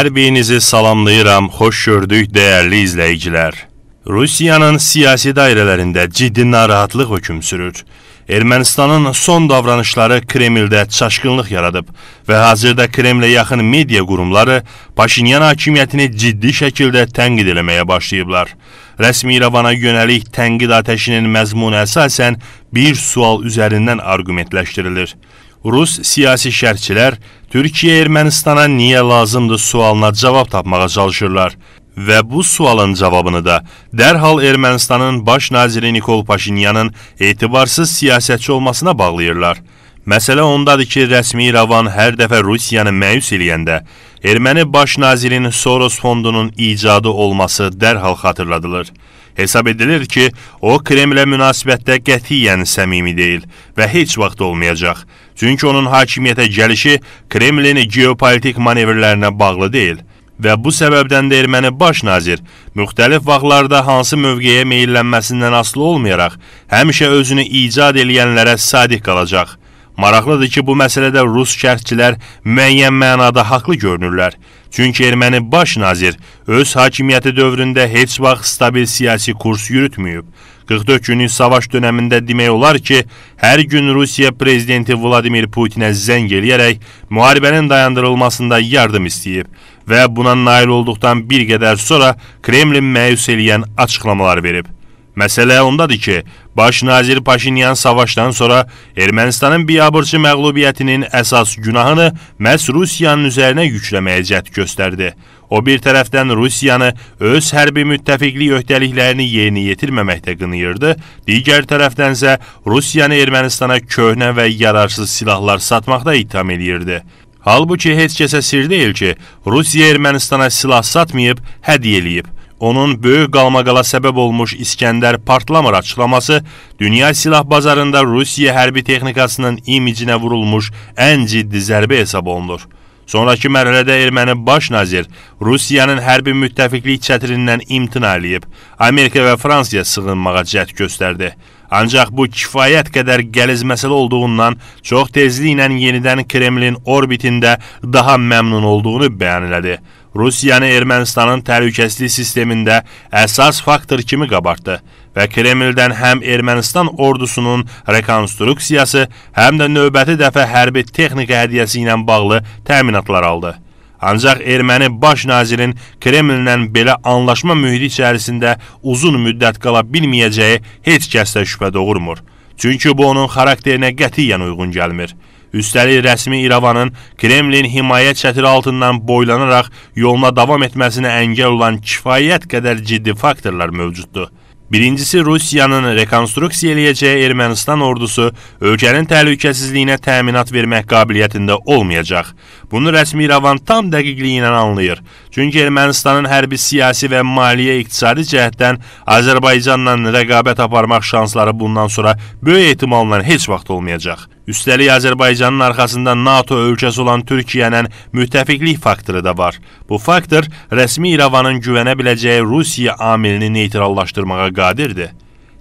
Hər birinizi salamlayıram, xoş gördük dəyərli izləyicilər. Rusiyanın siyasi dairələrində ciddi narahatlıq hökm sürür. Ermənistanın son davranışları Kremldə çaşqınlıq yaradıb və hazırda Kremlə yaxın media qurumları Paşinyan hakimiyyətini ciddi şəkildə tənqid eləməyə başlayıblar. Rəsmi İrəvana yönəlik tənqid atəşinin məzmunu əsasən bir sual üzərindən arqumentləşdirilir. Rus siyasi şərhçilər Türkiyə Ermənistana niyə lazımdır sualına cavab tapmağa çalışırlar və bu sualın cavabını da dərhal Ermənistanın baş naziri Nikol Paşinyanın etibarsız siyasətçi olmasına bağlayırlar. Məsələ ondadır ki, rəsmi İrəvan hər dəfə Rusiyanı məyus eləyəndə erməni baş nazirinin Soros fondunun icadı olması dərhal xatırladılır. Hesab edilir ki, o Kremlə münasibətdə qətiyyən səmimi deyil və heç vaxt olmayacaq. Çünki onun hakimiyyətə gəlişi Kremlin geopolitik manevrlərinə bağlı deyil və bu səbəbdən də erməni baş nazir müxtəlif vaxtlarda hansı mövqeyə meyillənməsindən asılı olmayaraq həmişə özünü icad eləyənlərə sadiq qalacaq. Maraqlıdır ki, bu məsələdə rus şərhçilər müəyyən mənada haqlı görünürlər. Çünki erməni baş nazir öz hakimiyyəti dövründə heç vaxt stabil siyasi kurs yürütməyib. 44 günlük savaş dönəmində demək olar ki, hər gün Rusiya prezidenti Vladimir Putinə zəng eləyərək müharibənin dayandırılmasında yardım istəyib və buna nail olduqdan bir qədər sonra Kremlin məyus eləyən açıqlamalar verib. Məsələ ondadır ki, baş nazir Paşinyan savaşdan sonra Ermənistanın biabırçı məğlubiyyətinin əsas günahını məhz Rusiyanın üzərinə yükləməyə cəhd göstərdi. O bir tərəfdən Rusiyanı öz hərbi müttəfiqlik öhdəliklərini yerinə yetirməməkdə qınayırdı, digər tərəfdənsə Rusiyanı Ermənistana köhnə və yararsız silahlar satmaqda ittiham eləyirdi. Halbuki heç kəsə sir deyil ki, Rusiya Ermənistana silah satmayıb, hədiyyə eləyib onun böyük qalmaqala səbəb olmuş İskəndər partlamır açıqlaması dünya silah bazarında Rusiya hərbi texnikasının imicinə vurulmuş ən ciddi zərbə hesab olunur. Sonrakı mərhələdə erməni baş nazir Rusiyanın hərbi müttəfiqlik çətirindən imtina eləyib, Amerika və Fransaya sığınmağa cəhd göstərdi. Ancaq bu kifayət qədər qəliz məsələ olduğundan çox tezliklə yenidən Kremlin orbitində daha məmnun olduğunu bəyan elədi. Rusiyanı Ermənistanın təhlükəsizlik sistemində əsas faktor kimi qabartdı və Kremldən həm Ermənistan ordusunun rekonstruksiyası, həm də növbəti dəfə hərbi texnika hədiyyəsi ilə bağlı təminatlar aldı. Ancaq erməni baş nazirin Kremlinlə belə anlaşma mühiti içərisində uzun müddət qala bilməyəcəyi heç kəsdə şübhə doğurmur. Çünki bu onun xarakterinə qətiyyən uyğun gəlmir. Üstəlik rəsmi İrəvanın Kremlin himayə çətiri altından boylanaraq yoluna davam etməsinə əngəl olan kifayət qədər ciddi faktorlar mövcuddur. Birincisi Rusiyanın rekonstruksiya eləyəcəyi Ermənistan ordusu ölkənin təhlükəsizliyinə təminat vermək qabiliyyətində olmayacaq. Bunu rəsmi İrəvan tam dəqiqliyi ilə anlayır. Çünki Ermənistanın hərbi, siyasi və maliyyə iqtisadi cəhətdən Azərbaycanla rəqabət aparmaq şansları bundan sonra böyük ehtimalla heç vaxt olmayacaq. Üstəlik Azərbaycanın arxasında NATO ölkəsi olan Türkiyənin müttəfiqlik faktoru da var. Bu faktor rəsmi İrəvanın güvənə biləcəyi Rusiya amilini neytrallaşdırmağa qadirdir.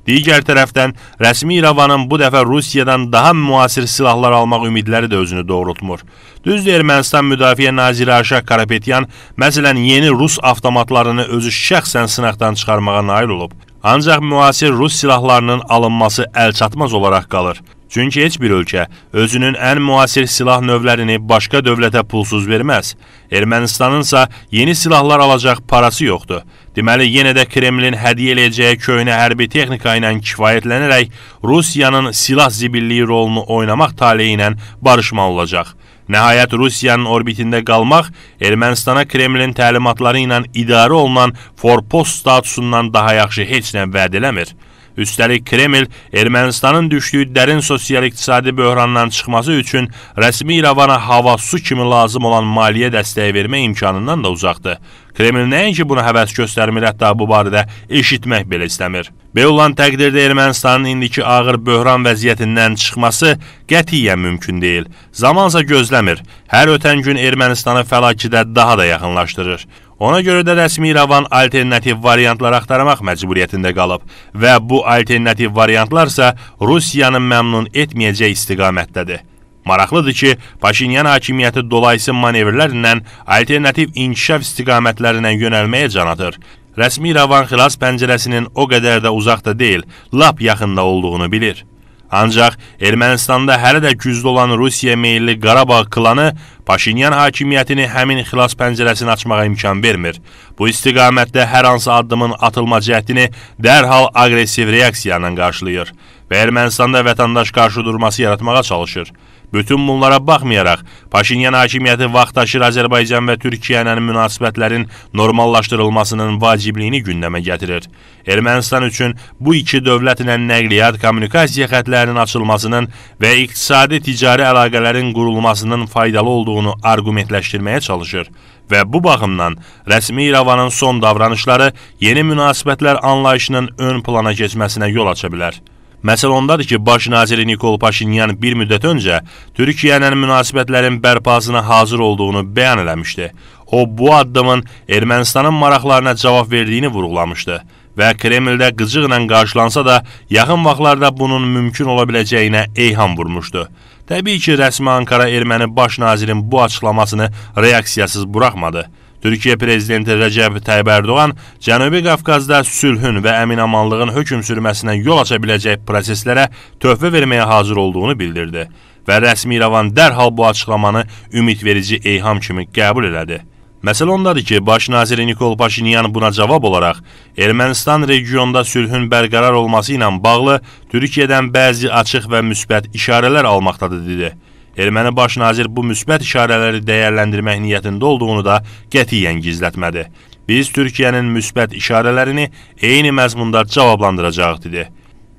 Digər tərəfdən rəsmi İrəvanın bu dəfə Rusiyadan daha müasir silahlar almaq ümidləri də özünü doğrultmur. Düzdür, Ermənistan Müdafiə Naziri Aşaq Karapetyan məsələn yeni rus avtomatlarını özü şəxsən sınaqdan çıxarmağa nail olub. Ancaq müasir rus silahlarının alınması əl çatmaz olaraq qalır. Çünki heç bir ölkə özünün ən müasir silah növlərini başqa dövlətə pulsuz verməz. Ermənistanınsa yeni silahlar alacaq parası yoxdur. Deməli, yenə də Kremlin hədiyyə eləyəcəyi köhnə hərbi texnika ilə kifayətlənərək Rusiyanın silah zibilliyi rolunu oynamaq taleyi ilə barışma olacaq. Nəhayət Rusiyanın orbitində qalmaq Ermənistana Kremlin təlimatları ilə idarə olunan forpost statusundan daha yaxşı heç nə vəd eləmir. Üstəlik Kreml Ermənistanın düşdüyü dərin sosial-iqtisadi böhrandan çıxması üçün rəsmi İrəvana hava-su kimi lazım olan maliyyə dəstəyi vermək imkanından da uzaqdır. Kreml nəinki buna həvəs göstərmir, hətta bu barədə eşitmək belə istəmir. Belə olan təqdirdə Ermənistanın indiki ağır böhran vəziyyətindən çıxması qətiyyən mümkün deyil. Zamansa gözləmir. Hər ötən gün Ermənistanı fəlakətə daha da yaxınlaşdırır. Ona görə də rəsmi İrəvan alternativ variantlar axtarmaq məcburiyyətində qalıb və bu alternativ variantlarsa Rusiyanı məmnun etməyəcək istiqamətdədir. Maraqlıdır ki, Paşinyan hakimiyyəti dolayısı manevrlərlə alternativ inkişaf istiqamətlərinə yönəlməyə can atır. Rəsmi İrəvan xilas pəncərəsinin o qədər də uzaqda deyil, lap yaxında olduğunu bilir. Ancaq Ermənistanda hələ də güclü olan Rusiya meylli Qarabağ klanı Paşinyan hakimiyyətini həmin xilas pəncərəsini açmağa imkan vermir. Bu istiqamətdə hər hansı addımın atılma cəhdini dərhal aqressiv reaksiya ilə qarşılayır və Ermənistanda vətəndaş qarşı durması yaratmağa çalışır. Bütün bunlara baxmayaraq, Paşinyan hakimiyyəti vaxtaşır Azərbaycan və Türkiyənin münasibətlərin normallaşdırılmasının vacibliyini gündəmə gətirir. Ermənistan üçün bu iki dövlət ilə nəqliyyat, kommunikasiya xətlərinin açılmasının və iqtisadi-ticari əlaqələrin qurulmasının faydalı olduğunu arqumentləşdirməyə çalışır və bu baxımdan rəsmi İrəvanın son davranışları yeni münasibətlər anlayışının ön plana keçməsinə yol aça bilər. Məsələ ondadır ki, baş naziri Nikol Paşinyan bir müddət öncə Türkiyə ilə münasibətlərin bərpasına hazır olduğunu bəyan eləmişdi. O, bu addımın Ermənistanın maraqlarına cavab verdiyini vurğulamışdı və Kremldə qıcıqla qarşılansa da, yaxın vaxtlarda bunun mümkün ola biləcəyinə eyham vurmuşdu. Təbii ki, rəsmi Ankara erməni baş nazirin bu açıqlamasını reaksiyasız buraxmadı. Türkiyə prezidenti Rəcəb Tayyib Ərdoğan Cənubi Qafqazda sülhün və əminamanlığın hökm sürməsinə yol aça biləcək proseslərə töhfə verməyə hazır olduğunu bildirdi və rəsmi İrəvan dərhal bu açıqlamanı ümidverici eyham kimi qəbul elədi. Məsələ ondadır ki, baş naziri Nikol Paşinyan buna cavab olaraq Ermənistan regionda sülhün bərqərar olması ilə bağlı Türkiyədən bəzi açıq və müsbət işarələr almaqdadır dedi. Erməni baş nazir bu müsbət işarələri dəyərləndirmək niyyətində olduğunu da qətiyyən gizlətmədi. Biz Türkiyənin müsbət işarələrini eyni məzmunda cavablandıracağıq, dedi.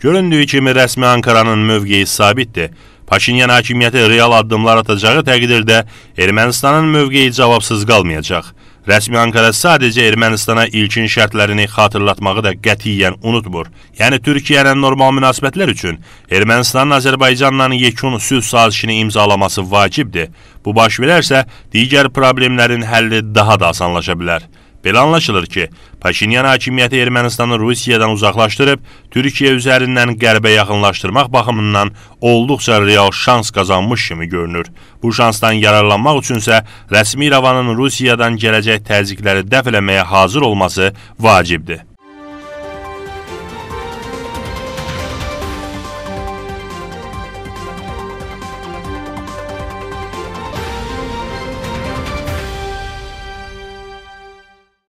Göründüyü kimi rəsmi Ankaranın mövqeyi sabitdir. Paşinyan hakimiyyəti real addımlar atacağı təqdirdə Ermənistanın mövqeyi cavabsız qalmayacaq. Rəsmi Ankara sadəcə Ermənistana ilkin şərtlərini xatırlatmağı da qətiyyən unutmur. Yəni Türkiyə ilə normal münasibətlər üçün Ermənistanın Azərbaycanla yekun sülh sazişini imzalaması vacibdir. Bu baş verərsə, digər problemlərin həlli daha da asanlaşa bilər. Belə anlaşılır ki, Paşinyan hakimiyyəti Ermənistanı Rusiyadan uzaqlaşdırıb, Türkiyə üzərindən qərbə yaxınlaşdırmaq baxımından olduqca real şans qazanmış kimi görünür. Bu şansdan yararlanmaq üçünsə rəsmi İrəvanın Rusiyadan gələcək təzyiqləri dəf eləməyə hazır olması vacibdir.